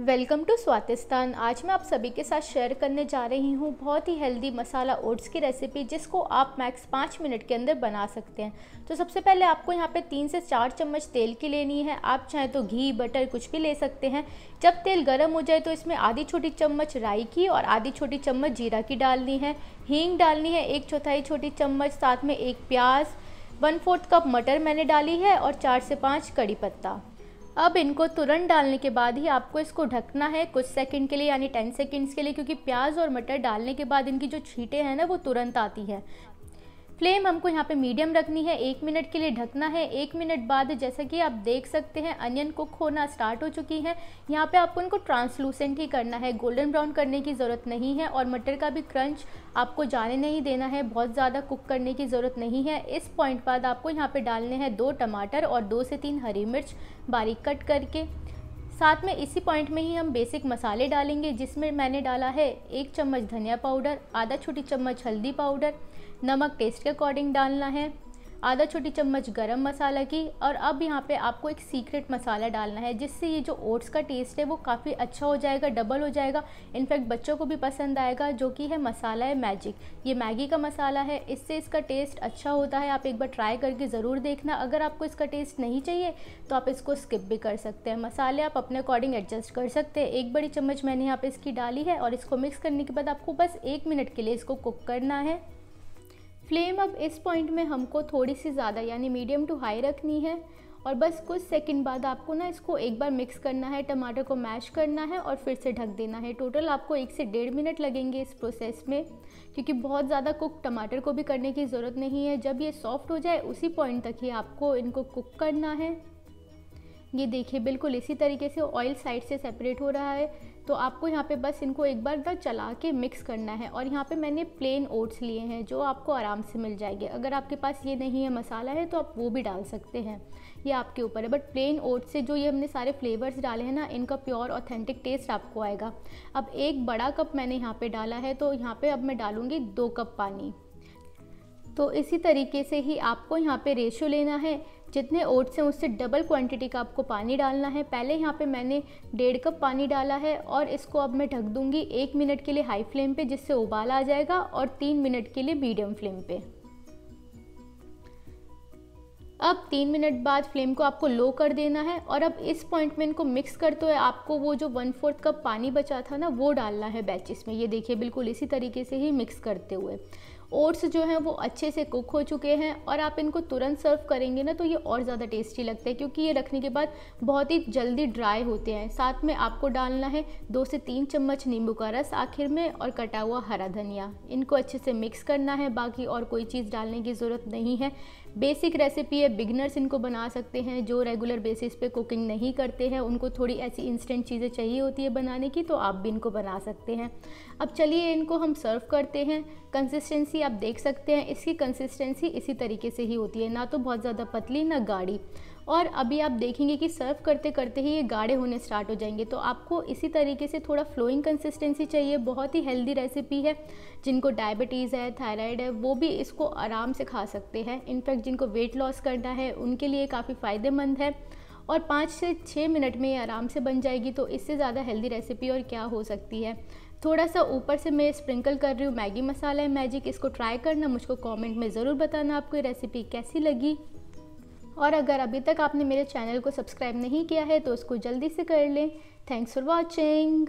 welcome to स्वातिस्तान आज मैं आप सभी के साथ शेयर करने जा रही हूँ बहुत ही हेल्दी मसाला ओट्स की रेसिपी जिसको आप मैक्स पाँच मिनट के अंदर बना सकते हैं तो सबसे पहले आपको यहाँ पे तीन से चार चम्मच तेल की लेनी है आप चाहे तो घी बटर कुछ भी ले सकते हैं जब तेल गर्म हो जाए तो इसमें आधी छोटी चम्मच राई की और आधी छोटी चम्मच जीरा की डालनी है हींग डालनी है एक चौथाई छोटी चम्मच साथ में एक प्याज वन फोर्थ कप मटर मैंने डाली है और चार से पाँच कड़ी पत्ता अब इनको तुरंत डालने के बाद ही आपको इसको ढकना है कुछ सेकंड के लिए यानी टेन सेकंड्स के लिए क्योंकि प्याज और मटर डालने के बाद इनकी जो छीटे हैं ना वो तुरंत आती है फ्लेम हमको यहाँ पे मीडियम रखनी है एक मिनट के लिए ढकना है एक मिनट बाद जैसा कि आप देख सकते हैं अनियन कुक होना स्टार्ट हो चुकी है यहाँ पे आपको इनको ट्रांसलूसेंट ही करना है गोल्डन ब्राउन करने की ज़रूरत नहीं है और मटर का भी क्रंच आपको जाने नहीं देना है बहुत ज़्यादा कुक करने की ज़रूरत नहीं है इस पॉइंट बाद आपको यहाँ पर डालने हैं दो टमाटर और दो से तीन हरी मिर्च बारीक कट करके साथ में इसी पॉइंट में ही हम बेसिक मसाले डालेंगे जिसमें मैंने डाला है एक चम्मच धनिया पाउडर आधा छोटी चम्मच हल्दी पाउडर नमक टेस्ट के अकॉर्डिंग डालना है आधा छोटी चम्मच गरम मसाला की और अब यहाँ पे आपको एक सीक्रेट मसाला डालना है जिससे ये जो ओट्स का टेस्ट है वो काफ़ी अच्छा हो जाएगा डबल हो जाएगा इनफैक्ट बच्चों को भी पसंद आएगा जो कि है मसाला है मैजिक ये मैगी का मसाला है इससे इसका टेस्ट अच्छा होता है आप एक बार ट्राई करके ज़रूर देखना अगर आपको इसका टेस्ट नहीं चाहिए तो आप इसको स्किप भी कर सकते हैं मसाले आप अपने अकॉर्डिंग एडजस्ट कर सकते हैं एक बड़ी चम्मच मैंने यहाँ पर इसकी डाली है और इसको मिक्स करने के बाद आपको बस एक मिनट के लिए इसको कुक करना है फ्लेम अब इस पॉइंट में हमको थोड़ी सी ज़्यादा यानी मीडियम टू हाई रखनी है और बस कुछ सेकंड बाद आपको ना इसको एक बार मिक्स करना है टमाटर को मैश करना है और फिर से ढक देना है टोटल आपको एक से डेढ़ मिनट लगेंगे इस प्रोसेस में क्योंकि बहुत ज़्यादा कुक टमाटर को भी करने की ज़रूरत नहीं है जब ये सॉफ्ट हो जाए उसी पॉइंट तक ही आपको इनको कुक करना है ये देखिए बिल्कुल इसी तरीके से ऑयल साइड से सेपरेट हो रहा है तो आपको यहाँ पे बस इनको एक बार ना चला के मिक्स करना है और यहाँ पे मैंने प्लेन ओट्स लिए हैं जो आपको आराम से मिल जाएंगे अगर आपके पास ये नहीं है मसाला है तो आप वो भी डाल सकते हैं ये आपके ऊपर है बट प्लेन ओट्स से जो ये हमने सारे फ्लेवर्स डाले हैं ना इनका प्योर ऑथेंटिक टेस्ट आपको आएगा अब एक बड़ा कप मैंने यहाँ पर डाला है तो यहाँ पर अब मैं डालूँगी दो कप पानी तो इसी तरीके से ही आपको यहाँ पर रेशो लेना है जितने ओट्स हैं उससे डबल क्वांटिटी का आपको पानी डालना है पहले यहाँ पे मैंने डेढ़ कप पानी डाला है और इसको अब मैं ढक दूँगी एक मिनट के लिए हाई फ्लेम पे जिससे उबाल आ जाएगा और तीन मिनट के लिए मीडियम फ्लेम पे अब तीन मिनट बाद फ्लेम को आपको लो कर देना है और अब इस पॉइंट में इनको मिक्स करते तो हुए आपको वो जो वन फोर्थ कप पानी बचा था ना वो डालना है बैचेस में ये देखिए बिल्कुल इसी तरीके से ही मिक्स करते हुए ओट्स जो हैं वो अच्छे से कुक हो चुके हैं और आप इनको तुरंत सर्व करेंगे ना तो ये और ज़्यादा टेस्टी लगता है क्योंकि ये रखने के बाद बहुत ही जल्दी ड्राई होते हैं साथ में आपको डालना है दो से तीन चम्मच नींबू का रस आखिर में और कटा हुआ हरा धनिया इनको अच्छे से मिक्स करना है बाकी और कोई चीज़ डालने की ज़रूरत नहीं है बेसिक रेसिपी है बिगनर्स इनको बना सकते हैं जो रेगुलर बेसिस पे कुकिंग नहीं करते हैं उनको थोड़ी ऐसी इंस्टेंट चीज़ें चाहिए होती है बनाने की तो आप भी इनको बना सकते हैं अब चलिए इनको हम सर्व करते हैं कंसिस्टेंसी आप देख सकते हैं इसकी कंसिस्टेंसी इसी तरीके से ही होती है ना तो बहुत ज़्यादा पतली ना गाढ़ी और अभी आप देखेंगे कि सर्व करते करते ही ये गाढ़े होने स्टार्ट हो जाएंगे तो आपको इसी तरीके से थोड़ा फ्लोइंग कंसिस्टेंसी चाहिए बहुत ही हेल्दी रेसिपी है जिनको डायबिटीज़ है थायराइड है वो भी इसको आराम से खा सकते हैं इनफैक्ट जिनको वेट लॉस करना है उनके लिए काफ़ी फ़ायदेमंद है और पाँच से छः मिनट में ये आराम से बन जाएगी तो इससे ज़्यादा हेल्दी रेसिपी और क्या हो सकती है थोड़ा सा ऊपर से मैं स्प्रिंकल कर रही हूँ मैगी मसाला है मैजिक इसको ट्राई करना मुझको कमेंट में ज़रूर बताना आपको ये रेसिपी कैसी लगी और अगर अभी तक आपने मेरे चैनल को सब्सक्राइब नहीं किया है तो उसको जल्दी से कर लें थैंक्स फॉर वॉचिंग